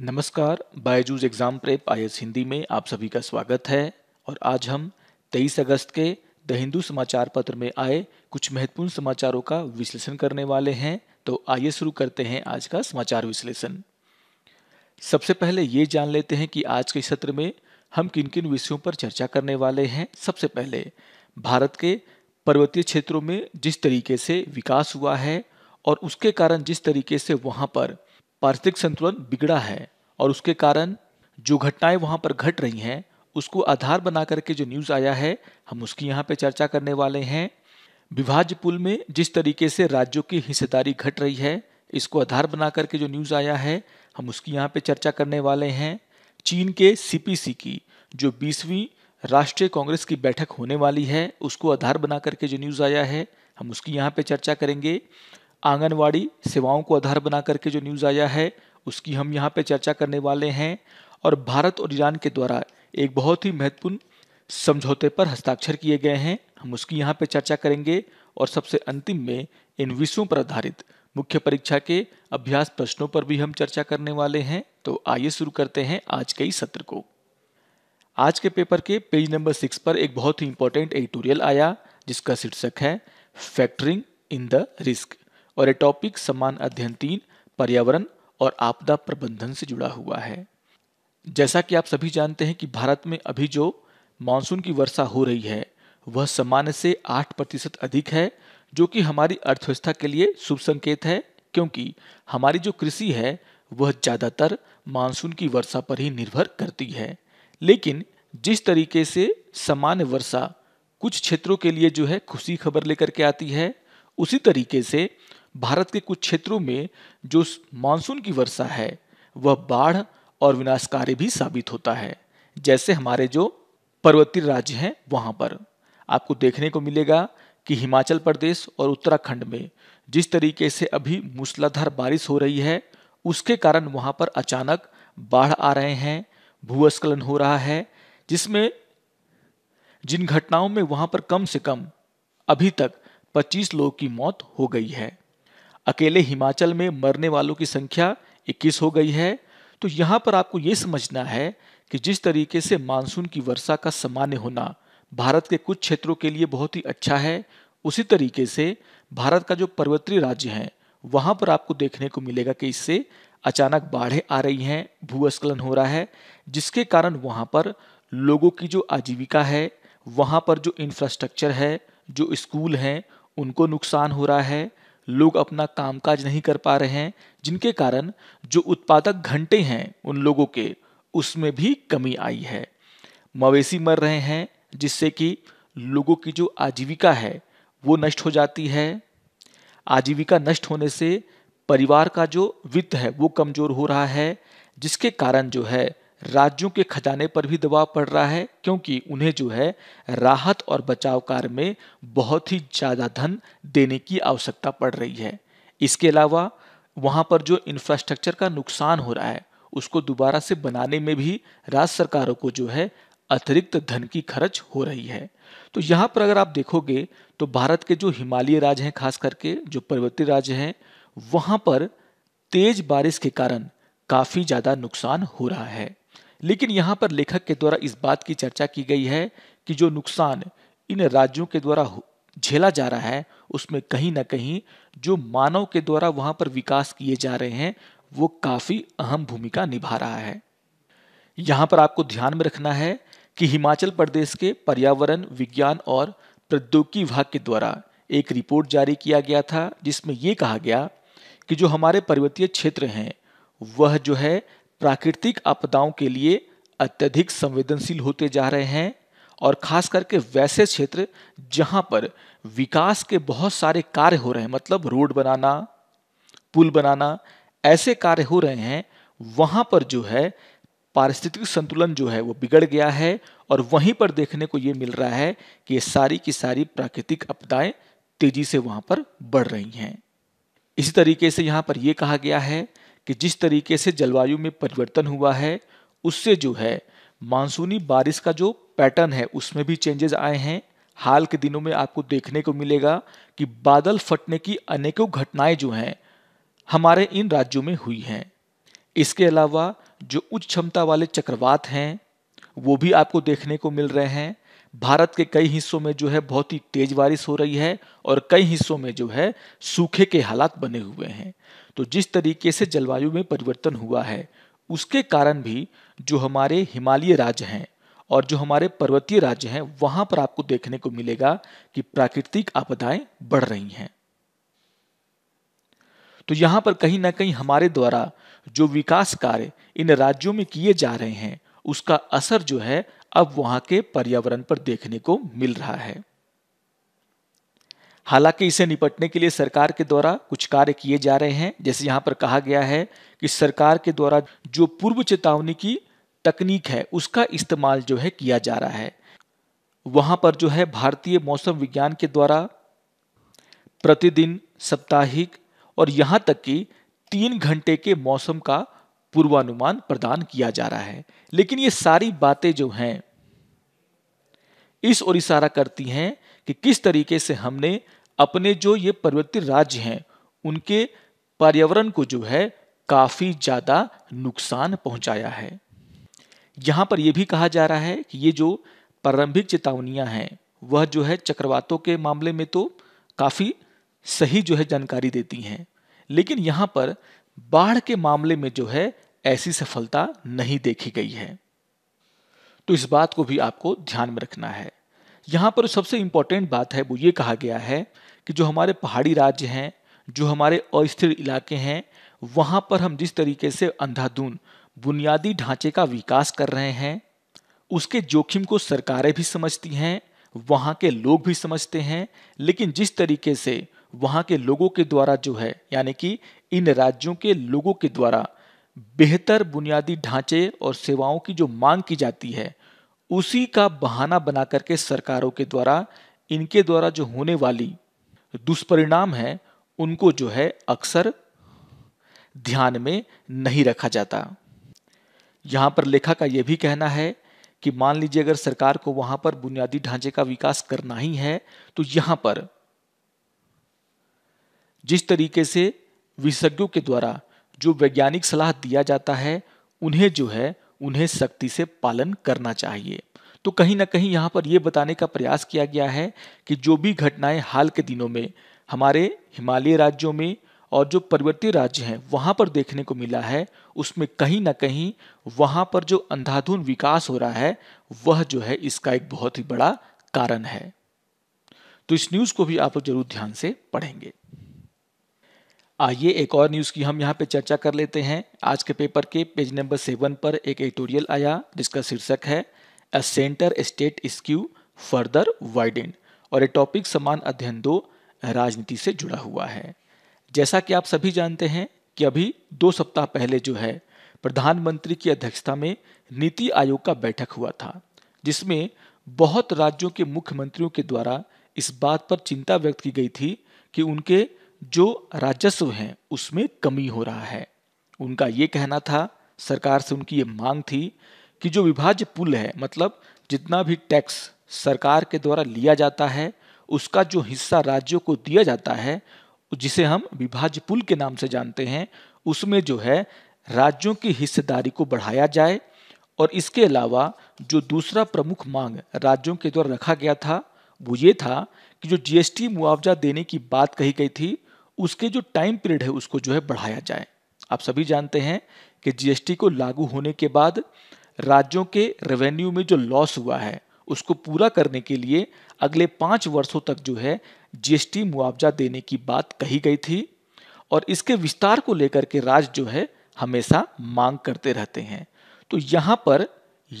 नमस्कार Byju's exam prep I Hindi में आप सभी का स्वागत है और आज हम 23 अगस्त के द हिंदू समाचार पत्र में आए कुछ महत्वपूर्ण समाचारों का विश्लेषण करने वाले हैं तो आइए शुरू करते हैं आज का समाचार विश्लेषण सबसे पहले ये जान लेते हैं कि आज के सत्र में हम किन किन विषयों पर चर्चा करने वाले हैं सबसे पहले भारत के पर्वतीय क्षेत्रों में जिस तरीके से विकास हुआ है और उसके कारण जिस तरीके से वहाँ पर पारिस्थितिक संतुलन बिगड़ा है और उसके कारण जो घटनाएं वहां पर घट रही हैं उसको आधार बना करके जो न्यूज़ आया है हम उसकी यहाँ पे चर्चा करने वाले हैं विभाज्य पुल में जिस तरीके से राज्यों की हिस्सेदारी घट रही है इसको आधार बना करके जो न्यूज़ आया है हम उसकी यहाँ पे चर्चा करने वाले हैं चीन के सीपीसी की जो बीसवीं राष्ट्रीय कांग्रेस की बैठक होने वाली है उसको आधार बना करके जो न्यूज़ आया है हम उसकी यहाँ पे चर्चा करेंगे आंगनवाड़ी सेवाओं को आधार बना करके जो न्यूज़ आया है उसकी हम यहाँ पे चर्चा करने वाले हैं और भारत और ईरान के द्वारा एक बहुत ही महत्वपूर्ण समझौते पर हस्ताक्षर किए गए हैं हम उसकी यहाँ पे चर्चा करेंगे और सबसे अंतिम में इन विषयों पर आधारित मुख्य परीक्षा के अभ्यास प्रश्नों पर भी हम चर्चा करने वाले हैं तो आइए शुरू करते हैं आज के इस सत्र को आज के पेपर के पेज नंबर सिक्स पर एक बहुत ही इंपॉर्टेंट एडिटोरियल आया जिसका शीर्षक है फैक्टरिंग इन द रिस्क और ये टॉपिक समान अध्ययन तीन पर्यावरण और आपदा प्रबंधन से जुड़ा हुआ है जैसा कि आप सभी जानते हैं कि भारत में अभी जो मानसून की वर्षा हो रही है वह सामान्य से आठ प्रतिशत अधिक है जो कि हमारी अर्थव्यवस्था के लिए शुभ संकेत है क्योंकि हमारी जो कृषि है वह ज़्यादातर मानसून की वर्षा पर ही निर्भर करती है लेकिन जिस तरीके से सामान्य वर्षा कुछ क्षेत्रों के लिए जो है खुशी खबर लेकर के आती है उसी तरीके से भारत के कुछ क्षेत्रों में जो मानसून की वर्षा है वह बाढ़ और विनाशकारी भी साबित होता है जैसे हमारे जो पर्वतीय राज्य हैं वहाँ पर आपको देखने को मिलेगा कि हिमाचल प्रदेश और उत्तराखंड में जिस तरीके से अभी मूसलाधार बारिश हो रही है उसके कारण वहाँ पर अचानक बाढ़ आ रहे हैं भूस्खलन हो रहा है जिसमें जिन घटनाओं में वहाँ पर कम से कम अभी तक 25 लोगों की मौत हो गई है अकेले हिमाचल में मरने वालों की संख्या 21 हो गई है तो यहाँ पर आपको ये समझना है कि जिस तरीके से मानसून की वर्षा का सामान्य होना भारत के कुछ क्षेत्रों के लिए बहुत ही अच्छा है उसी तरीके से भारत का जो पर्वतीय राज्य है वहाँ पर आपको देखने को मिलेगा कि इससे अचानक बाढ़ें आ रही हैं भूस्खलन हो रहा है जिसके कारण वहाँ पर लोगों की जो आजीविका है वहाँ पर जो इंफ्रास्ट्रक्चर है जो स्कूल हैं उनको नुकसान हो रहा है लोग अपना कामकाज नहीं कर पा रहे हैं जिनके कारण जो उत्पादक घंटे हैं उन लोगों के उसमें भी कमी आई है मवेशी मर रहे हैं जिससे कि लोगों की जो आजीविका है वो नष्ट हो जाती है आजीविका नष्ट होने से परिवार का जो वित्त है वो कमज़ोर हो रहा है जिसके कारण जो है राज्यों के खजाने पर भी दबाव पड़ रहा है क्योंकि उन्हें जो है राहत और बचाव कार्य में बहुत ही ज़्यादा धन देने की आवश्यकता पड़ रही है इसके अलावा वहाँ पर जो इंफ्रास्ट्रक्चर का नुकसान हो रहा है उसको दोबारा से बनाने में भी राज्य सरकारों को जो है अतिरिक्त धन की खर्च हो रही है तो यहाँ पर अगर आप देखोगे तो भारत के जो हिमालय राज्य हैं खास करके जो पर्वतीय राज्य हैं वहाँ पर तेज बारिश के कारण काफ़ी ज़्यादा नुकसान हो रहा है लेकिन यहां पर लेखक के द्वारा इस बात की चर्चा की गई है कि जो नुकसान इन राज्यों के द्वारा झेला जा रहा है उसमें कहीं ना कहीं जो मानव के द्वारा वहां पर विकास किए जा रहे हैं वो काफी अहम भूमिका निभा रहा है यहां पर आपको ध्यान में रखना है कि हिमाचल प्रदेश के पर्यावरण विज्ञान और प्रौद्योगिकी विभाग के द्वारा एक रिपोर्ट जारी किया गया था जिसमें यह कहा गया कि जो हमारे पर्वतीय क्षेत्र हैं वह जो है प्राकृतिक आपदाओं के लिए अत्यधिक संवेदनशील होते जा रहे हैं और खास करके वैसे क्षेत्र जहां पर विकास के बहुत सारे कार्य हो रहे हैं मतलब रोड बनाना पुल बनाना ऐसे कार्य हो रहे हैं वहां पर जो है पारिस्थितिक संतुलन जो है वो बिगड़ गया है और वहीं पर देखने को ये मिल रहा है कि ये सारी की सारी प्राकृतिक आपदाएं तेजी से वहां पर बढ़ रही हैं इसी तरीके से यहाँ पर यह कहा गया है कि जिस तरीके से जलवायु में परिवर्तन हुआ है उससे जो है मानसूनी बारिश का जो पैटर्न है उसमें भी चेंजेस आए हैं हाल के दिनों में आपको देखने को मिलेगा कि बादल फटने की अनेकों घटनाएं जो हैं हमारे इन राज्यों में हुई हैं इसके अलावा जो उच्च क्षमता वाले चक्रवात हैं वो भी आपको देखने को मिल रहे हैं भारत के कई हिस्सों में जो है बहुत ही तेज बारिश हो रही है और कई हिस्सों में जो है सूखे के हालात बने हुए हैं तो जिस तरीके से जलवायु में परिवर्तन हुआ है उसके कारण भी जो हमारे हिमालय राज्य हैं और जो हमारे पर्वतीय राज्य हैं वहां पर आपको देखने को मिलेगा कि प्राकृतिक आपदाएं बढ़ रही हैं तो यहां पर कहीं ना कहीं हमारे द्वारा जो विकास कार्य इन राज्यों में किए जा रहे हैं उसका असर जो है अब वहां के पर्यावरण पर देखने को मिल रहा है हालांकि इसे निपटने के लिए सरकार के द्वारा कुछ कार्य किए जा रहे हैं जैसे यहां पर कहा गया है कि सरकार के द्वारा जो पूर्व चेतावनी की तकनीक है उसका इस्तेमाल जो है किया जा रहा है वहां पर जो है भारतीय मौसम विज्ञान के द्वारा प्रतिदिन साप्ताहिक और यहां तक कि तीन घंटे के मौसम का पूर्वानुमान प्रदान किया जा रहा है लेकिन ये सारी बातें जो हैं इस ओर इशारा करती हैं कि किस तरीके से हमने अपने जो ये पर्वतीय राज्य हैं उनके पर्यावरण को जो है काफ़ी ज़्यादा नुकसान पहुंचाया है यहां पर यह भी कहा जा रहा है कि ये जो प्रारंभिक चेतावनियां हैं वह जो है चक्रवातों के मामले में तो काफ़ी सही जो है जानकारी देती हैं लेकिन यहाँ पर बाढ़ के मामले में जो है ऐसी सफलता नहीं देखी गई है तो इस बात को भी आपको ध्यान में रखना है यहां पर सबसे इंपॉर्टेंट बात है वो ये कहा गया है कि जो हमारे पहाड़ी राज्य हैं जो हमारे अस्थिर इलाके हैं वहां पर हम जिस तरीके से अंधाधुन बुनियादी ढांचे का विकास कर रहे हैं उसके जोखिम को सरकारें भी समझती हैं वहां के लोग भी समझते हैं लेकिन जिस तरीके से वहां के लोगों के द्वारा जो है यानी कि इन राज्यों के लोगों के द्वारा बेहतर बुनियादी ढांचे और सेवाओं की जो मांग की जाती है उसी का बहाना बना करके सरकारों के द्वारा इनके द्वारा जो होने वाली दुष्परिणाम है उनको जो है अक्सर ध्यान में नहीं रखा जाता यहां पर लेखा का यह भी कहना है कि मान लीजिए अगर सरकार को वहां पर बुनियादी ढांचे का विकास करना ही है तो यहां पर जिस तरीके से विशेषज्ञों के द्वारा जो वैज्ञानिक सलाह दिया जाता है उन्हें जो है उन्हें सख्ती से पालन करना चाहिए तो कहीं ना कहीं यहाँ पर यह बताने का प्रयास किया गया है कि जो भी घटनाएं हाल के दिनों में हमारे हिमालय राज्यों में और जो पर्वतीय राज्य हैं वहाँ पर देखने को मिला है उसमें कहीं ना कहीं वहाँ पर जो अंधाधुन विकास हो रहा है वह जो है इसका एक बहुत ही बड़ा कारण है तो इस न्यूज़ को भी आप लोग जरूर ध्यान से पढ़ेंगे आइए एक और न्यूज़ की हम यहाँ पे चर्चा कर लेते हैं आज के पेपर के पेज नंबर सेवन पर एक एडिटोरियल आया जिसका शीर्षक है a centre state skew further widened और ये टॉपिक समान अध्ययन दो राजनीति से जुड़ा हुआ है जैसा कि आप सभी जानते हैं कि अभी दो सप्ताह पहले जो है प्रधानमंत्री की अध्यक्षता में नीति आयोग का बैठक हुआ था जिसमें बहुत राज्यों के मुख्यमंत्रियों के द्वारा इस बात पर चिंता व्यक्त की गई थी कि उनके जो राजस्व हैं उसमें कमी हो रहा है उनका ये कहना था सरकार से उनकी ये मांग थी कि जो विभाज्य पुल है मतलब जितना भी टैक्स सरकार के द्वारा लिया जाता है उसका जो हिस्सा राज्यों को दिया जाता है जिसे हम विभाज्य पुल के नाम से जानते हैं उसमें जो है राज्यों की हिस्सेदारी को बढ़ाया जाए और इसके अलावा जो दूसरा प्रमुख मांग राज्यों के द्वारा रखा गया था वो ये था कि जो जीएसटी मुआवजा देने की बात कही गई थी उसके जो टाइम पीरियड है उसको जो है बढ़ाया जाए आप सभी जानते हैं कि जीएसटी को लागू होने के बाद राज्यों के रेवेन्यू में जो लॉस हुआ है उसको पूरा करने के लिए अगले पांच वर्षों तक जो है जीएसटी मुआवजा देने की बात कही गई थी और इसके विस्तार को लेकर के राज जो है हमेशा मांग करते रहते हैं तो यहां पर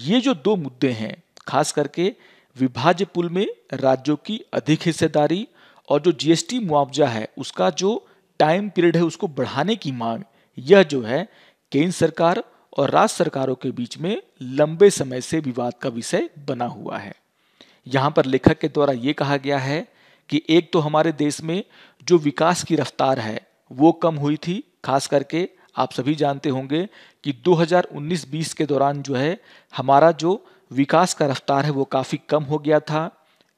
ये जो दो मुद्दे हैं खास करके विभाज्य पुल में राज्यों की अधिक हिस्सेदारी और जो जीएसटी मुआवजा है उसका जो टाइम पीरियड है उसको बढ़ाने की मांग यह जो है केंद्र सरकार और राज्य सरकारों के बीच में लंबे समय से विवाद का विषय बना हुआ है यहाँ पर लेखक के द्वारा ये कहा गया है कि एक तो हमारे देश में जो विकास की रफ्तार है वो कम हुई थी खास करके आप सभी जानते होंगे कि 2019-20 के दौरान जो है हमारा जो विकास का रफ्तार है वो काफ़ी कम हो गया था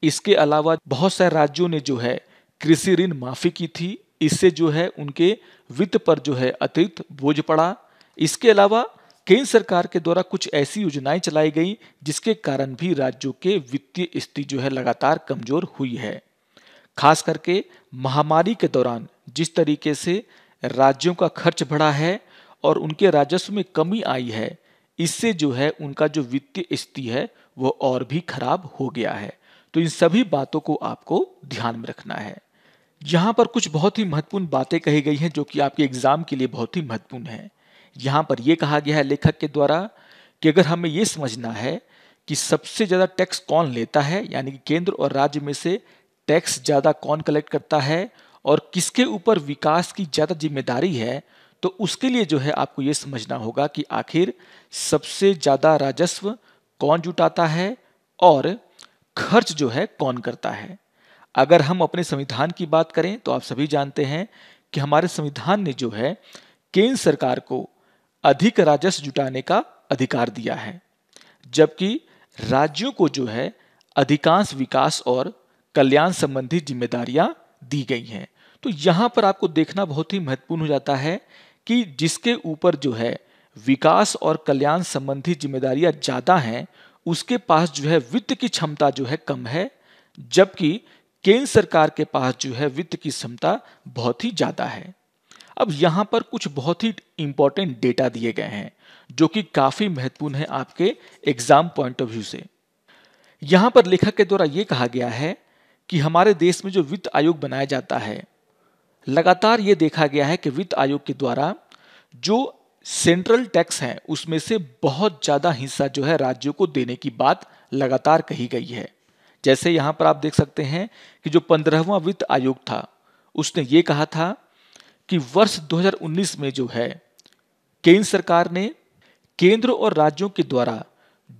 इसके अलावा बहुत सारे राज्यों ने जो है कृषि ऋण माफी की थी इससे जो है उनके वित्त पर जो है अतिरिक्त बोझ पड़ा इसके अलावा केंद्र सरकार के द्वारा कुछ ऐसी योजनाएं चलाई गई जिसके कारण भी राज्यों के वित्तीय स्थिति जो है लगातार कमजोर हुई है खास करके महामारी के दौरान जिस तरीके से राज्यों का खर्च बढ़ा है और उनके राजस्व में कमी आई है इससे जो है उनका जो वित्तीय स्थिति है वो और भी खराब हो गया है तो इन सभी बातों को आपको ध्यान में रखना है यहां पर कुछ बहुत ही महत्वपूर्ण बातें कही गई हैं जो कि आपके एग्जाम के लिए बहुत ही महत्वपूर्ण है यहां पर यह कहा गया है लेखक के द्वारा कि अगर हमें यह समझना है कि सबसे ज़्यादा टैक्स कौन लेता है यानी कि केंद्र और राज्य में से टैक्स ज़्यादा कौन कलेक्ट करता है और किसके ऊपर विकास की ज़्यादा जिम्मेदारी है तो उसके लिए जो है आपको यह समझना होगा कि आखिर सबसे ज़्यादा राजस्व कौन जुटाता है और खर्च जो है कौन करता है अगर हम अपने संविधान की बात करें तो आप सभी जानते हैं कि हमारे संविधान ने जो है केंद्र सरकार को अधिक राजस्व जुटाने का अधिकार दिया है जबकि राज्यों को जो है अधिकांश विकास और कल्याण संबंधी जिम्मेदारियां दी गई हैं तो यहां पर आपको देखना बहुत ही महत्वपूर्ण हो जाता है कि जिसके ऊपर जो है विकास और कल्याण संबंधी जिम्मेदारियां ज़्यादा हैं उसके पास जो है वित्त की क्षमता जो है कम है जबकि केंद्र सरकार के पास जो है वित्त की क्षमता बहुत ही ज़्यादा है अब यहां पर कुछ बहुत ही इंपॉर्टेंट डेटा दिए गए हैं जो कि काफ़ी महत्वपूर्ण है आपके एग्जाम पॉइंट ऑफ व्यू से यहां पर लेखक के द्वारा यह कहा गया है कि हमारे देश में जो वित्त आयोग बनाया जाता है लगातार ये देखा गया है कि वित्त आयोग के द्वारा जो सेंट्रल टैक्स है उसमें से बहुत ज़्यादा हिस्सा जो है राज्यों को देने की बात लगातार कही गई है जैसे यहां पर आप देख सकते हैं कि जो पंद्रहवा वित्त आयोग था उसने ये कहा था कि वर्ष 2019 में जो है केंद्र सरकार ने केंद्र और राज्यों के द्वारा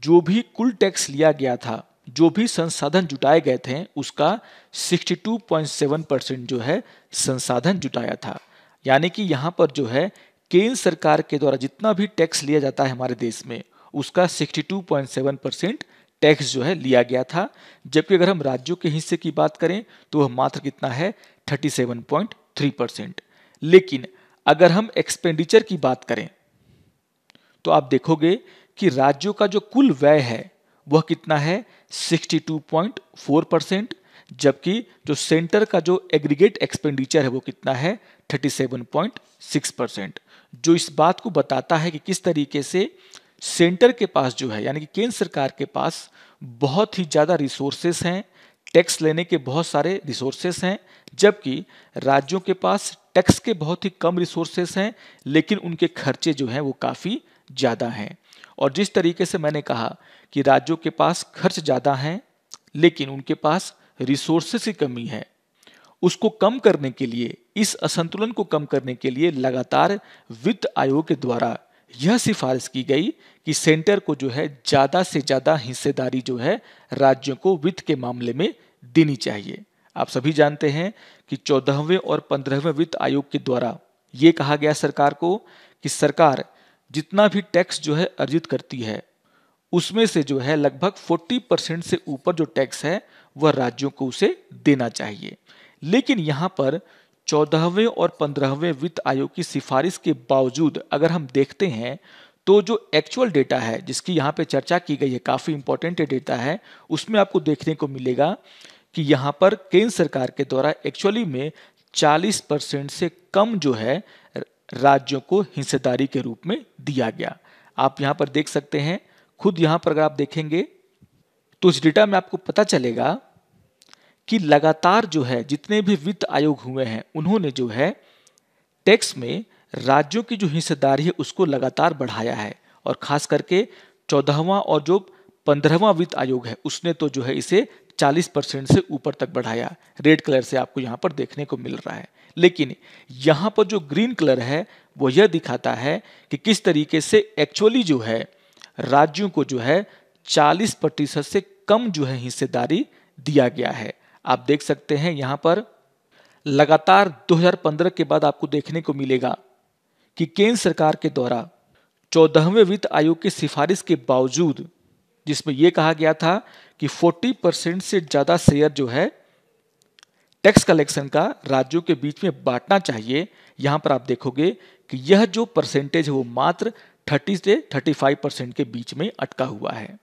जो भी कुल टैक्स लिया गया था जो भी संसाधन जुटाए गए थे उसका 62.7 परसेंट जो है संसाधन जुटाया था यानी कि यहां पर जो है केंद्र सरकार के द्वारा जितना भी टैक्स लिया जाता है हमारे देश में उसका 62.7 परसेंट टैक्स जो है लिया गया था जबकि अगर हम राज्यों के हिस्से की बात करें तो वह मात्र कितना है 37.3 परसेंट लेकिन अगर हम एक्सपेंडिचर की बात करें तो आप देखोगे कि राज्यों का जो कुल व्यय है वह कितना है 62.4 परसेंट जबकि जो सेंटर का जो एग्रीगेट एक्सपेंडिचर है वो कितना है 37.6 परसेंट जो इस बात को बताता है कि किस तरीके से सेंटर के पास जो है यानी कि केंद्र सरकार के पास बहुत ही ज़्यादा रिसोर्सेस हैं टैक्स लेने के बहुत सारे रिसोर्सेस हैं जबकि राज्यों के पास टैक्स के बहुत ही कम रिसोर्सेस हैं लेकिन उनके खर्चे जो हैं वो काफ़ी ज़्यादा हैं और जिस तरीके से मैंने कहा कि राज्यों के पास खर्च ज़्यादा हैं लेकिन उनके पास रिसोर्सेस की कमी है उसको कम करने के लिए इस असंतुलन को कम करने के लिए लगातार वित्त आयोग के द्वारा यह सिफारिश की गई कि सेंटर को जो है ज़्यादा से ज़्यादा हिस्सेदारी जो है राज्यों को वित्त के मामले में देनी चाहिए आप सभी जानते हैं कि चौदहवें और पंद्रहवें वित्त आयोग के द्वारा ये कहा गया सरकार को कि सरकार जितना भी टैक्स जो है अर्जित करती है उसमें से जो है लगभग 40 परसेंट से ऊपर जो टैक्स है वह राज्यों को उसे देना चाहिए लेकिन यहां पर चौदहवें और पंद्रहवें वित्त आयोग की सिफारिश के बावजूद अगर हम देखते हैं तो जो एक्चुअल डेटा है जिसकी यहाँ पे चर्चा की गई है काफ़ी इंपॉर्टेंट डेटा है उसमें आपको देखने को मिलेगा कि यहाँ पर केंद्र सरकार के द्वारा एक्चुअली में 40 परसेंट से कम जो है राज्यों को हिस्सेदारी के रूप में दिया गया आप यहाँ पर देख सकते हैं खुद यहाँ पर अगर आप देखेंगे तो इस डेटा में आपको पता चलेगा कि लगातार जो है जितने भी वित्त आयोग हुए हैं उन्होंने जो है टैक्स में राज्यों की जो हिस्सेदारी है उसको लगातार बढ़ाया है और खास करके चौदहवां और जो पंद्रहवा वित्त आयोग है उसने तो जो है इसे 40 परसेंट से ऊपर तक बढ़ाया रेड कलर से आपको यहां पर देखने को मिल रहा है लेकिन यहां पर जो ग्रीन कलर है वो यह दिखाता है कि किस तरीके से एक्चुअली जो है राज्यों को जो है 40 प्रतिशत से कम जो है हिस्सेदारी दिया गया है आप देख सकते हैं यहां पर लगातार 2015 के बाद आपको देखने को मिलेगा कि केंद्र सरकार के द्वारा चौदहवें वित्त आयोग की सिफारिश के बावजूद जिसमें यह कहा गया था कि 40 परसेंट से ज़्यादा शेयर जो है टैक्स कलेक्शन का राज्यों के बीच में बांटना चाहिए यहां पर आप देखोगे कि यह जो परसेंटेज है वो मात्र 30 से 35 परसेंट के बीच में अटका हुआ है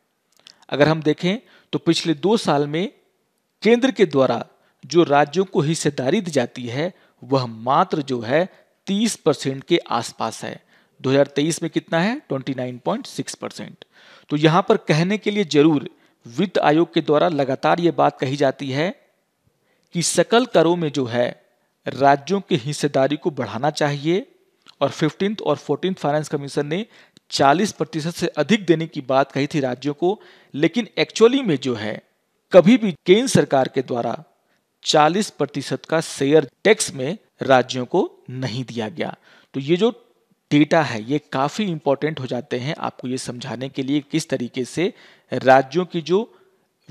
अगर हम देखें तो पिछले दो साल में केंद्र के द्वारा जो राज्यों को हिस्सेदारी दी जाती है वह मात्र जो है 30 परसेंट के आसपास है 2023 में कितना है 29.6 परसेंट तो यहां पर कहने के लिए जरूर वित्त आयोग के द्वारा लगातार ये बात कही जाती है कि सकल करों में जो है राज्यों की हिस्सेदारी को बढ़ाना चाहिए और फिफ्टीन और फोर्टीन फाइनेंस कमीशन ने 40 प्रतिशत से अधिक देने की बात कही थी राज्यों को लेकिन एक्चुअली में जो है कभी भी केंद्र सरकार के द्वारा 40 प्रतिशत का शेयर टैक्स में राज्यों को नहीं दिया गया तो ये जो डेटा है ये काफ़ी इंपॉर्टेंट हो जाते हैं आपको ये समझाने के लिए किस तरीके से राज्यों की जो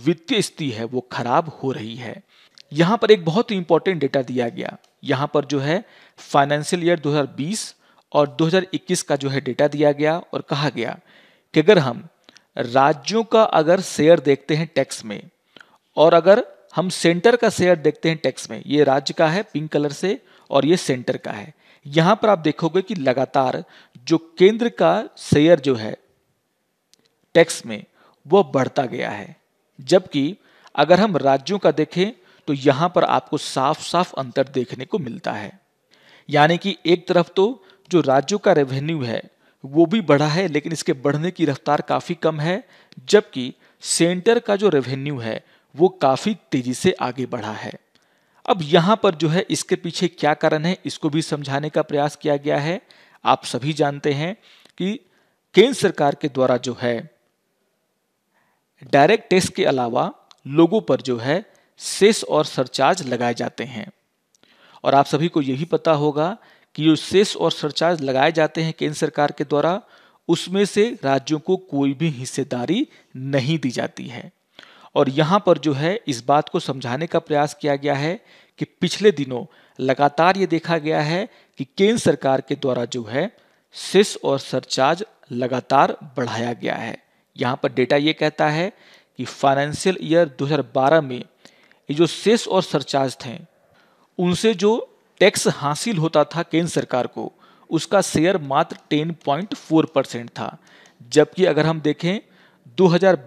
वित्तीय स्थिति है वो खराब हो रही है यहां पर एक बहुत ही इंपॉर्टेंट डेटा दिया गया यहां पर जो है फाइनेंशियल ईयर 2020 और 2021 का जो है डेटा दिया गया और कहा गया कि अगर हम राज्यों का अगर शेयर देखते हैं टैक्स में और अगर हम सेंटर का शेयर देखते हैं टैक्स में ये राज्य का है पिंक कलर से और ये सेंटर का है यहां पर आप देखोगे कि लगातार जो केंद्र का शेयर जो है टैक्स में वो बढ़ता गया है जबकि अगर हम राज्यों का देखें तो यहां पर आपको साफ साफ अंतर देखने को मिलता है यानी कि एक तरफ तो जो राज्यों का रेवेन्यू है वो भी बढ़ा है लेकिन इसके बढ़ने की रफ्तार काफ़ी कम है जबकि सेंटर का जो रेवेन्यू है वो काफ़ी तेज़ी से आगे बढ़ा है अब यहां पर जो है इसके पीछे क्या कारण है इसको भी समझाने का प्रयास किया गया है आप सभी जानते हैं कि केंद्र सरकार के द्वारा जो है डायरेक्ट टैक्स के अलावा लोगों पर जो है सेस और सरचार्ज लगाए जाते हैं और आप सभी को यही पता होगा कि जो सेस और सरचार्ज लगाए जाते हैं केंद्र सरकार के द्वारा उसमें से राज्यों को कोई भी हिस्सेदारी नहीं दी जाती है और यहाँ पर जो है इस बात को समझाने का प्रयास किया गया है कि पिछले दिनों लगातार ये देखा गया है कि केंद्र सरकार के द्वारा जो है सिस और सरचार्ज लगातार बढ़ाया गया है यहाँ पर डेटा ये कहता है कि फाइनेंशियल ईयर 2012 में ये जो सेस और सरचार्ज थे उनसे जो टैक्स हासिल होता था केंद्र सरकार को उसका शेयर मात्र 10.4 परसेंट था जबकि अगर हम देखें 2020 हजार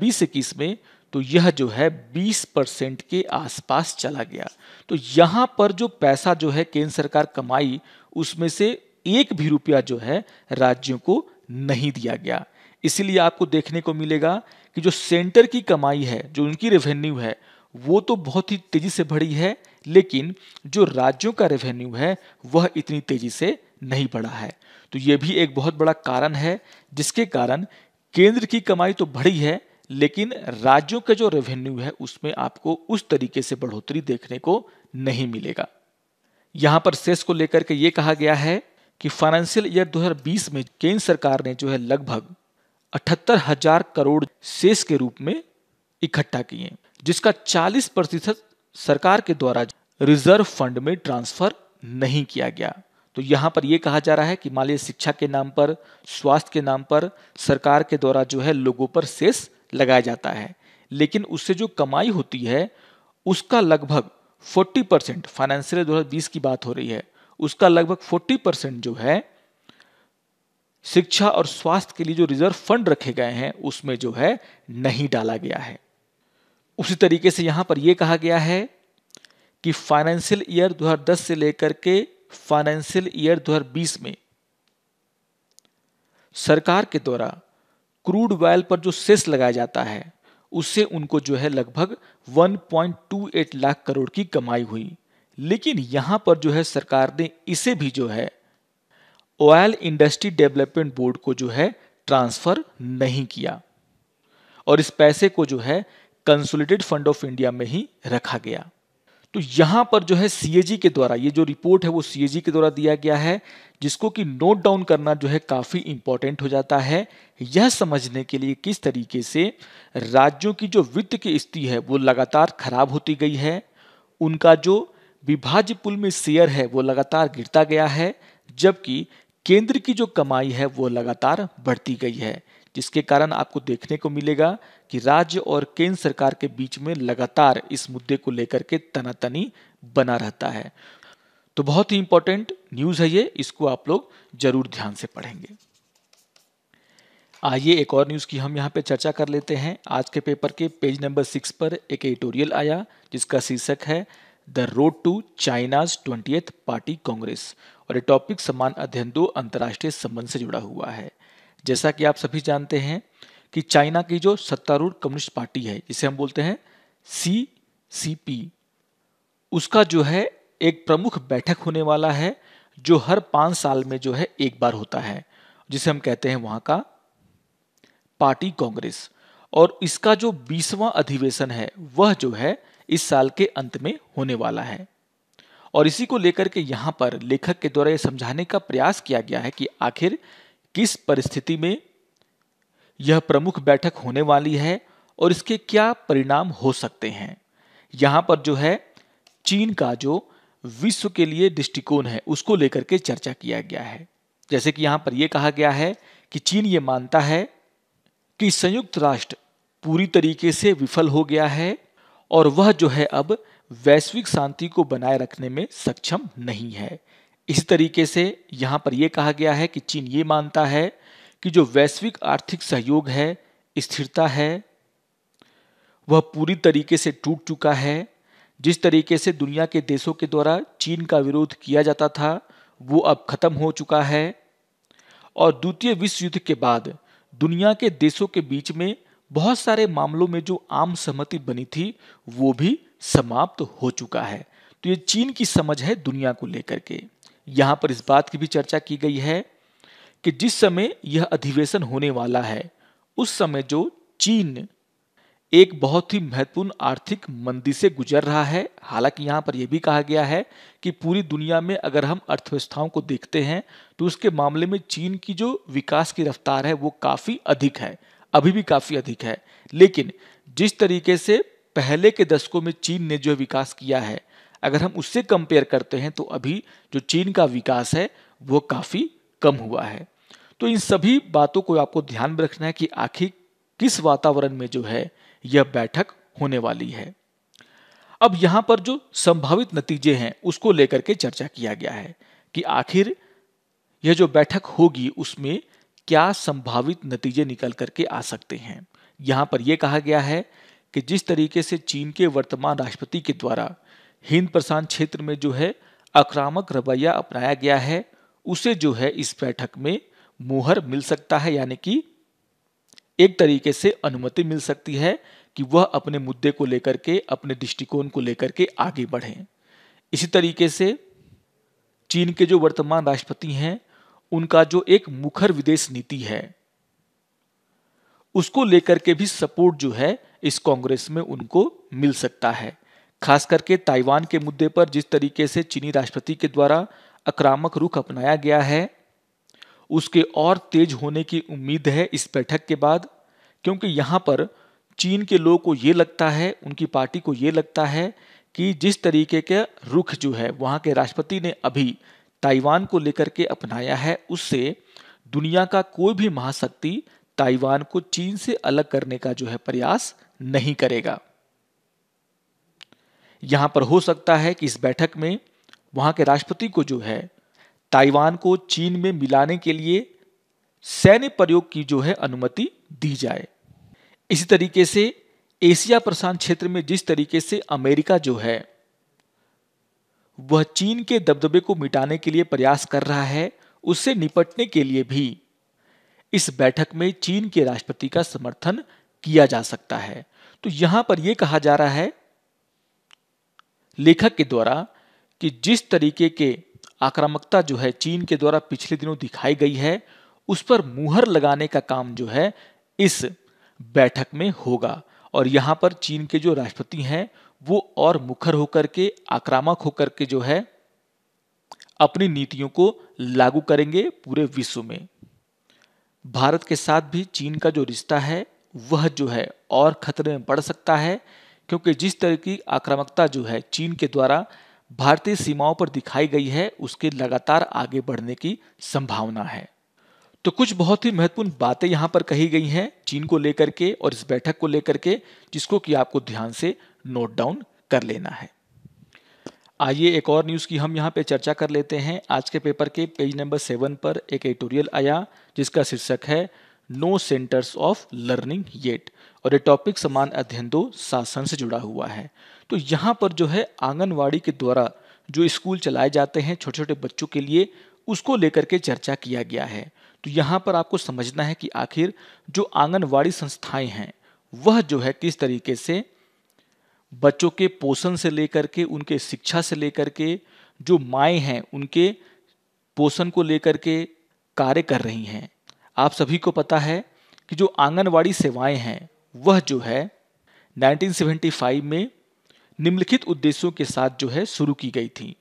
में तो यह जो है 20 परसेंट के आसपास चला गया तो यहां पर जो पैसा जो है केंद्र सरकार कमाई उसमें से एक भी रुपया जो है राज्यों को नहीं दिया गया इसलिए आपको देखने को मिलेगा कि जो सेंटर की कमाई है जो उनकी रेवेन्यू है वो तो बहुत ही तेजी से बढ़ी है लेकिन जो राज्यों का रेवेन्यू है वह इतनी तेजी से नहीं बढ़ा है तो यह भी एक बहुत बड़ा कारण है जिसके कारण केंद्र की कमाई तो बढ़ी है लेकिन राज्यों का जो रेवेन्यू है उसमें आपको उस तरीके से बढ़ोतरी देखने को नहीं मिलेगा यहां पर सेस को लेकर के ये कहा गया है कि फाइनेंशियल ईयर 2020 में केंद्र सरकार ने जो है लगभग अठहत्तर हजार करोड़ सेस के रूप में इकट्ठा किए जिसका 40 प्रतिशत सरकार के द्वारा रिजर्व फंड में ट्रांसफर नहीं किया गया तो यहां पर यह कहा जा रहा है कि मालिया शिक्षा के नाम पर स्वास्थ्य के नाम पर सरकार के द्वारा जो है लोगों पर सेस लगाया जाता है लेकिन उससे जो कमाई होती है उसका लगभग 40 परसेंट फाइनेंशियल दो की बात हो रही है उसका लगभग 40 परसेंट जो है शिक्षा और स्वास्थ्य के लिए जो रिजर्व फंड रखे गए हैं उसमें जो है नहीं डाला गया है उसी तरीके से यहां पर यह कहा गया है कि फाइनेंशियल ईयर 2010 से लेकर के फाइनेंशियल ईयर 2020 में सरकार के द्वारा क्रूड वायल पर जो सेस लगाया जाता है उससे उनको जो है लगभग 1.28 लाख करोड़ की कमाई हुई लेकिन यहां पर जो है सरकार ने इसे भी जो है ऑयल इंडस्ट्री डेवलपमेंट बोर्ड को जो है ट्रांसफर नहीं किया और इस पैसे को जो है कंसोलिडेटेड फंड ऑफ इंडिया में ही रखा गया तो यहां पर जो है सीएजी के द्वारा ये जो रिपोर्ट है वो सीएजी के द्वारा दिया गया है जिसको कि नोट डाउन करना जो है काफ़ी इंपॉर्टेंट हो जाता है यह समझने के लिए किस तरीके से राज्यों की जो वित्त की स्थिति है वो लगातार खराब होती गई है उनका जो विभाज्य पुल में शेयर है वो लगातार गिरता गया है जबकि केंद्र की जो कमाई है वो लगातार बढ़ती गई है जिसके कारण आपको देखने को मिलेगा कि राज्य और केंद्र सरकार के बीच में लगातार इस मुद्दे को लेकर के तनातनी बना रहता है तो बहुत ही इंपॉर्टेंट न्यूज है ये इसको आप लोग जरूर ध्यान से पढ़ेंगे आइए एक और न्यूज़ की हम यहाँ पे चर्चा कर लेते हैं आज के पेपर के पेज नंबर सिक्स पर एक एडिटोरियल आया जिसका शीर्षक है the road to China's twenty party congress और ये टॉपिक समान अध्ययन दो अंतर्राष्ट्रीय संबंध से जुड़ा हुआ है जैसा कि आप सभी जानते हैं कि चाइना की जो सत्तारूढ़ कम्युनिस्ट पार्टी है जिसे हम बोलते हैं सी सी पी उसका जो है एक प्रमुख बैठक होने वाला है जो हर पांच साल में जो है एक बार होता है जिसे हम कहते हैं वहां का पार्टी कांग्रेस और इसका जो बीसवां अधिवेशन है वह जो है इस साल के अंत में होने वाला है और इसी को लेकर के यहां पर लेखक के द्वारा यह समझाने का प्रयास किया गया है कि आखिर किस परिस्थिति में यह प्रमुख बैठक होने वाली है और इसके क्या परिणाम हो सकते हैं यहां पर जो है चीन का जो विश्व के लिए दृष्टिकोण है उसको लेकर के चर्चा किया गया है जैसे कि यहां पर यह कहा गया है कि चीन ये मानता है कि संयुक्त राष्ट्र पूरी तरीके से विफल हो गया है और वह जो है अब वैश्विक शांति को बनाए रखने में सक्षम नहीं है इसी तरीके से यहां पर यह कहा गया है कि चीन ये मानता है कि जो वैश्विक आर्थिक सहयोग है स्थिरता है वह पूरी तरीके से टूट चुका है जिस तरीके से दुनिया के देशों के द्वारा चीन का विरोध किया जाता था वो अब खत्म हो चुका है और द्वितीय विश्व युद्ध के बाद दुनिया के देशों के बीच में बहुत सारे मामलों में जो आम सहमति बनी थी वो भी समाप्त हो चुका है तो ये चीन की समझ है दुनिया को लेकर के यहाँ पर इस बात की भी चर्चा की गई है कि जिस समय यह अधिवेशन होने वाला है उस समय जो चीन एक बहुत ही महत्वपूर्ण आर्थिक मंदी से गुजर रहा है हालांकि यहाँ पर यह भी कहा गया है कि पूरी दुनिया में अगर हम अर्थव्यवस्थाओं को देखते हैं तो उसके मामले में चीन की जो विकास की रफ्तार है वो काफ़ी अधिक है अभी भी काफ़ी अधिक है लेकिन जिस तरीके से पहले के दशकों में चीन ने जो विकास किया है अगर हम उससे कंपेयर करते हैं तो अभी जो चीन का विकास है वो काफ़ी कम हुआ है तो इन सभी बातों को आपको ध्यान में रखना है कि आखिर किस वातावरण में जो है यह बैठक होने वाली है अब यहां पर जो संभावित नतीजे हैं उसको लेकर के चर्चा किया गया है कि आखिर यह जो बैठक होगी उसमें क्या संभावित नतीजे निकल करके आ सकते हैं यहां पर यह कहा गया है कि जिस तरीके से चीन के वर्तमान राष्ट्रपति के द्वारा हिंद प्रशांत क्षेत्र में जो है आक्रामक रवैया अपनाया गया है उसे जो है इस बैठक में मुहर मिल सकता है यानी कि एक तरीके से अनुमति मिल सकती है कि वह अपने मुद्दे को लेकर के अपने दृष्टिकोण को लेकर के आगे बढ़ें इसी तरीके से चीन के जो वर्तमान राष्ट्रपति हैं उनका जो एक मुखर विदेश नीति है उसको लेकर के भी सपोर्ट जो है इस कांग्रेस में उनको मिल सकता है खास करके ताइवान के मुद्दे पर जिस तरीके से चीनी राष्ट्रपति के द्वारा आक्रामक रुख अपनाया गया है उसके और तेज होने की उम्मीद है इस बैठक के बाद क्योंकि यहाँ पर चीन के लोगों को ये लगता है उनकी पार्टी को ये लगता है कि जिस तरीके का रुख जो है वहाँ के राष्ट्रपति ने अभी ताइवान को लेकर के अपनाया है उससे दुनिया का कोई भी महाशक्ति ताइवान को चीन से अलग करने का जो है प्रयास नहीं करेगा यहां पर हो सकता है कि इस बैठक में वहां के राष्ट्रपति को जो है ताइवान को चीन में मिलाने के लिए सैन्य प्रयोग की जो है अनुमति दी जाए इसी तरीके से एशिया प्रशांत क्षेत्र में जिस तरीके से अमेरिका जो है वह चीन के दबदबे को मिटाने के लिए प्रयास कर रहा है उससे निपटने के लिए भी इस बैठक में चीन के राष्ट्रपति का समर्थन किया जा सकता है तो यहां पर यह कहा जा रहा है लेखक के द्वारा कि जिस तरीके के आक्रामकता जो है चीन के द्वारा पिछले दिनों दिखाई गई है उस पर मुहर लगाने का काम जो है इस बैठक में होगा और यहां पर चीन के जो राष्ट्रपति हैं वो और मुखर होकर के आक्रामक होकर के जो है अपनी नीतियों को लागू करेंगे पूरे विश्व में भारत के साथ भी चीन का जो रिश्ता है वह जो है और खतरे में पड़ सकता है क्योंकि जिस तरह की आक्रामकता जो है चीन के द्वारा भारतीय सीमाओं पर दिखाई गई है उसके लगातार आगे बढ़ने की संभावना है तो कुछ बहुत ही महत्वपूर्ण बातें यहां पर कही गई हैं चीन को लेकर के और इस बैठक को लेकर के जिसको कि आपको ध्यान से नोट डाउन कर लेना है आइए एक और न्यूज़ की हम यहां पे चर्चा कर लेते हैं आज के पेपर के पेज नंबर सेवन पर एक एडिटोरियल आया जिसका शीर्षक है no centres of learning yet और ये टॉपिक समान अध्ययन दो तो शासन से जुड़ा हुआ है तो यहाँ पर जो है आंगनवाड़ी के द्वारा जो स्कूल चलाए जाते हैं छोटे छोटे बच्चों के लिए उसको लेकर के चर्चा किया गया है तो यहाँ पर आपको समझना है कि आखिर जो आंगनवाड़ी संस्थाएं हैं वह जो है किस तरीके से बच्चों के पोषण से लेकर के उनके शिक्षा से लेकर के जो माएँ हैं उनके पोषण को लेकर के कार्य कर रही हैं आप सभी को पता है कि जो आंगनवाड़ी सेवाएं हैं वह जो है 1975 में निम्नलिखित उद्देश्यों के साथ जो है शुरू की गई थी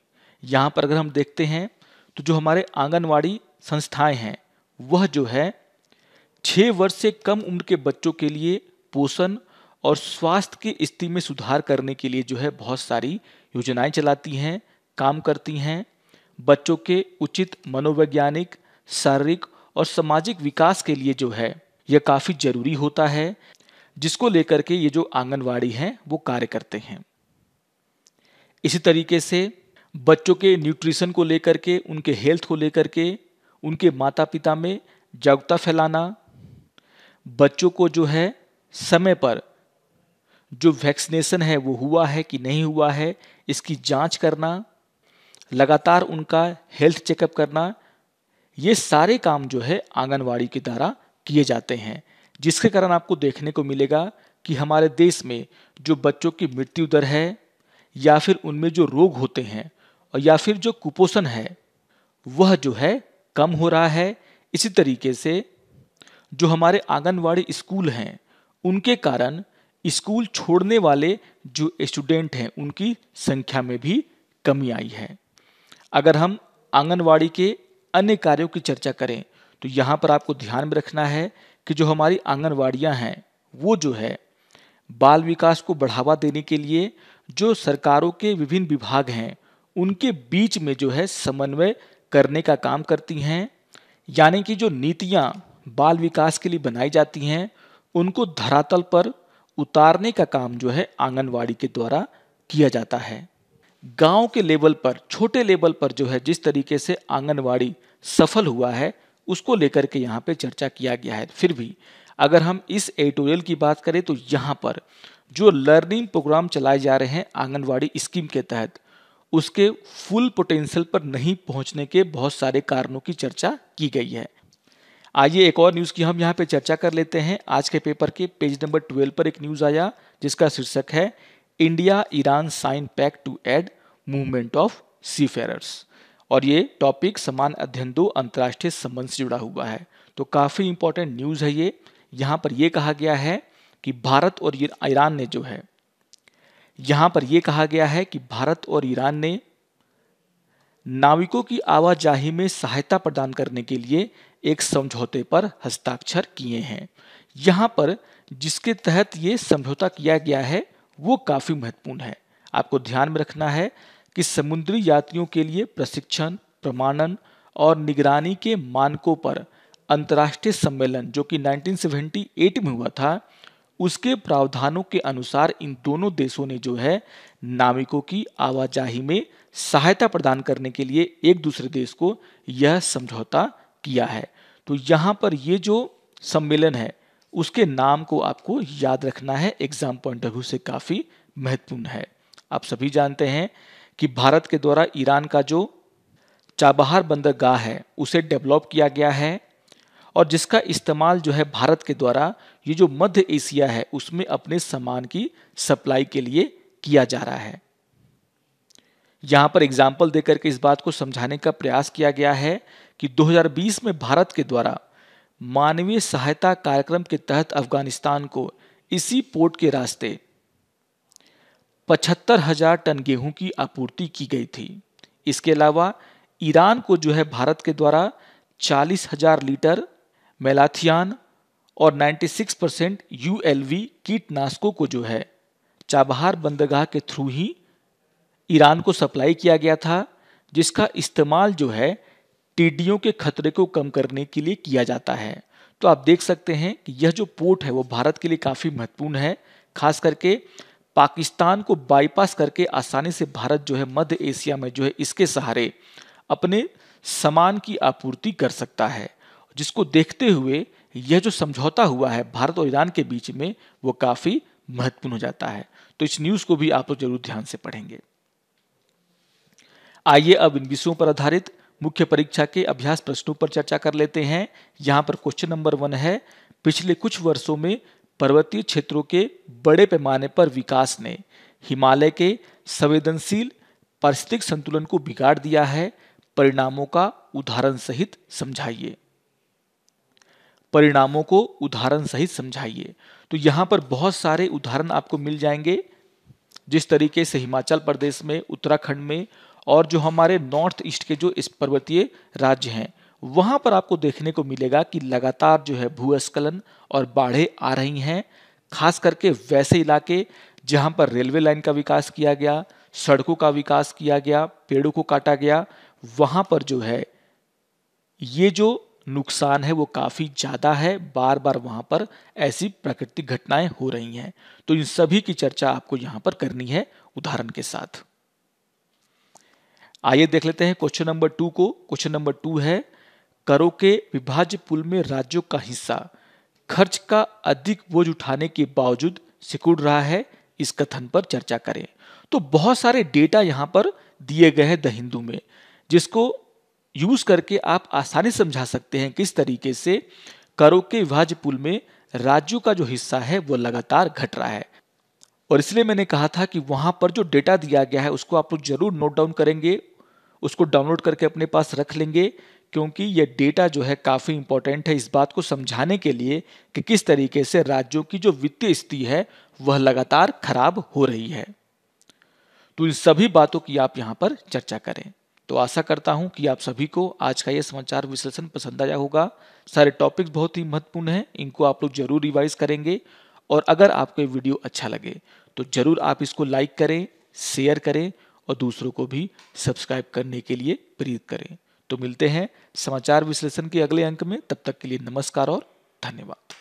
यहाँ पर अगर हम देखते हैं तो जो हमारे आंगनवाड़ी संस्थाएं हैं वह जो है छः वर्ष से कम उम्र के बच्चों के लिए पोषण और स्वास्थ्य की स्थिति में सुधार करने के लिए जो है बहुत सारी योजनाएं चलाती हैं काम करती हैं बच्चों के उचित मनोवैज्ञानिक शारीरिक और सामाजिक विकास के लिए जो है यह काफ़ी जरूरी होता है जिसको लेकर के ये जो आंगनवाड़ी हैं वो कार्य करते हैं इसी तरीके से बच्चों के न्यूट्रिशन को लेकर के उनके हेल्थ को लेकर के उनके माता पिता में जागरूकता फैलाना बच्चों को जो है समय पर जो वैक्सीनेशन है वो हुआ है कि नहीं हुआ है इसकी जांच करना लगातार उनका हेल्थ चेकअप करना ये सारे काम जो है आंगनवाड़ी के द्वारा किए जाते हैं जिसके कारण आपको देखने को मिलेगा कि हमारे देश में जो बच्चों की मृत्यु दर है या फिर उनमें जो रोग होते हैं और या फिर जो कुपोषण है वह जो है कम हो रहा है इसी तरीके से जो हमारे आंगनवाड़ी स्कूल हैं उनके कारण स्कूल छोड़ने वाले जो स्टूडेंट हैं उनकी संख्या में भी कमी आई है अगर हम आंगनवाड़ी के अन्य कार्यों की चर्चा करें तो यहाँ पर आपको ध्यान में रखना है कि जो हमारी आंगनवाड़ियाँ हैं वो जो है बाल विकास को बढ़ावा देने के लिए जो सरकारों के विभिन्न विभाग हैं उनके बीच में जो है समन्वय करने का काम करती हैं यानी कि जो नीतियाँ बाल विकास के लिए बनाई जाती हैं उनको धरातल पर उतारने का काम जो है आंगनवाड़ी के द्वारा किया जाता है गांव के लेवल पर छोटे लेवल पर जो है जिस तरीके से आंगनवाड़ी सफल हुआ है उसको लेकर के यहाँ पे चर्चा किया गया है फिर भी अगर हम इस एडिटोरियल की बात करें तो यहाँ पर जो लर्निंग प्रोग्राम चलाए जा रहे हैं आंगनवाड़ी स्कीम के तहत उसके फुल पोटेंशियल पर नहीं पहुंचने के बहुत सारे कारणों की चर्चा की गई है आइए एक और न्यूज़ की हम यहाँ पे चर्चा कर लेते हैं आज के पेपर के पेज नंबर ट्वेल्व पर एक न्यूज़ आया जिसका शीर्षक है India Iran sign pact to aid movement of seafarers और ये टॉपिक समान अध्ययन दो अंतर्राष्ट्रीय संबंध से जुड़ा हुआ है तो काफ़ी इंपॉर्टेंट न्यूज़ है ये यहाँ पर यह कहा गया है कि भारत और ईरान ने जो है यहाँ पर यह कहा गया है कि भारत और ईरान ने नाविकों की आवाजाही में सहायता प्रदान करने के लिए एक समझौते पर हस्ताक्षर किए हैं यहाँ पर जिसके तहत ये समझौता किया गया है वो काफ़ी महत्वपूर्ण है आपको ध्यान में रखना है कि समुद्री यात्रियों के लिए प्रशिक्षण प्रमाणन और निगरानी के मानकों पर अंतर्राष्ट्रीय सम्मेलन जो कि 1978 में हुआ था उसके प्रावधानों के अनुसार इन दोनों देशों ने जो है नाविकों की आवाजाही में सहायता प्रदान करने के लिए एक दूसरे देश को यह समझौता किया है तो यहाँ पर ये जो सम्मेलन है उसके नाम को आपको याद रखना है एग्जाम पॉइंट ऑफ व्यू से काफ़ी महत्वपूर्ण है आप सभी जानते हैं कि भारत के द्वारा ईरान का जो चाबहार बंदरगाह है उसे डेवलप किया गया है और जिसका इस्तेमाल जो है भारत के द्वारा ये जो मध्य एशिया है उसमें अपने सामान की सप्लाई के लिए किया जा रहा है यहां पर एग्जाम्पल देकर के इस बात को समझाने का प्रयास किया गया है कि 2020 में भारत के द्वारा मानवीय सहायता कार्यक्रम के तहत अफगानिस्तान को इसी पोर्ट के रास्ते पचहत्तर हजार टन गेहूं की आपूर्ति की गई थी इसके अलावा ईरान को जो है भारत के द्वारा चालीस हजार लीटर मेलाथियान और 96 परसेंट यू कीटनाशकों को जो है चाबहार बंदरगाह के थ्रू ही ईरान को सप्लाई किया गया था जिसका इस्तेमाल जो है टिड्डियों के खतरे को कम करने के लिए किया जाता है तो आप देख सकते हैं कि यह जो पोर्ट है वो भारत के लिए काफ़ी महत्वपूर्ण है खास करके पाकिस्तान को बाईपास करके आसानी से भारत जो है मध्य एशिया में जो है इसके सहारे अपने सामान की आपूर्ति कर सकता है जिसको देखते हुए यह जो समझौता हुआ है भारत और ईरान के बीच में वो काफ़ी महत्वपूर्ण हो जाता है तो इस न्यूज़ को भी आप लोग जरूर ध्यान से पढ़ेंगे आइए अब इन विषयों पर आधारित मुख्य परीक्षा के अभ्यास प्रश्नों पर चर्चा कर लेते हैं यहां पर क्वेश्चन नंबर वन है पिछले कुछ वर्षों में पर्वतीय क्षेत्रों के बड़े पैमाने पर विकास ने हिमालय के संवेदनशील पारिस्थितिक संतुलन को बिगाड़ दिया है परिणामों का उदाहरण सहित समझाइए परिणामों को उदाहरण सहित समझाइए तो यहां पर बहुत सारे उदाहरण आपको मिल जाएंगे जिस तरीके से हिमाचल प्रदेश में उत्तराखंड में और जो हमारे नॉर्थ ईस्ट के जो इस पर्वतीय राज्य हैं वहां पर आपको देखने को मिलेगा कि लगातार जो है भूस्खलन और बाढ़े आ रही हैं खास करके वैसे इलाके जहां पर रेलवे लाइन का विकास किया गया सड़कों का विकास किया गया पेड़ों को काटा गया वहां पर जो है ये जो नुकसान है वो काफ़ी ज़्यादा है बार बार वहां पर ऐसी प्राकृतिक घटनाएं हो रही हैं तो इन सभी की चर्चा आपको यहां पर करनी है उदाहरण के साथ आइए देख लेते हैं क्वेश्चन नंबर टू को क्वेश्चन नंबर टू है करों के विभाज्य पुल में राज्यों का हिस्सा खर्च का अधिक बोझ उठाने के बावजूद सिकुड़ रहा है इस कथन पर चर्चा करें तो बहुत सारे डेटा यहां पर दिए गए हैं द हिंदू में जिसको यूज करके आप आसानी समझा सकते हैं किस तरीके से करों के विभाज्य पुल में राज्यों का जो हिस्सा है वो लगातार घट रहा है और इसलिए मैंने कहा था कि वहां पर जो डेटा दिया गया है उसको आप लोग जरूर नोट डाउन करेंगे उसको डाउनलोड करके अपने पास रख लेंगे क्योंकि ये डेटा जो है काफ़ी इंपॉर्टेंट है इस बात को समझाने के लिए कि किस तरीके से राज्यों की जो वित्तीय स्थिति है वह लगातार खराब हो रही है तो इन सभी बातों की आप यहाँ पर चर्चा करें तो आशा करता हूँ कि आप सभी को आज का यह समाचार विश्लेषण पसंद आया होगा सारे टॉपिक्स बहुत ही महत्वपूर्ण हैं इनको आप लोग जरूर रिवाइज करेंगे और अगर आपको ये वीडियो अच्छा लगे तो ज़रूर आप इसको लाइक करें शेयर करें और दूसरों को भी सब्सक्राइब करने के लिए प्रेरित करें तो मिलते हैं समाचार विश्लेषण के अगले अंक में तब तक के लिए नमस्कार और धन्यवाद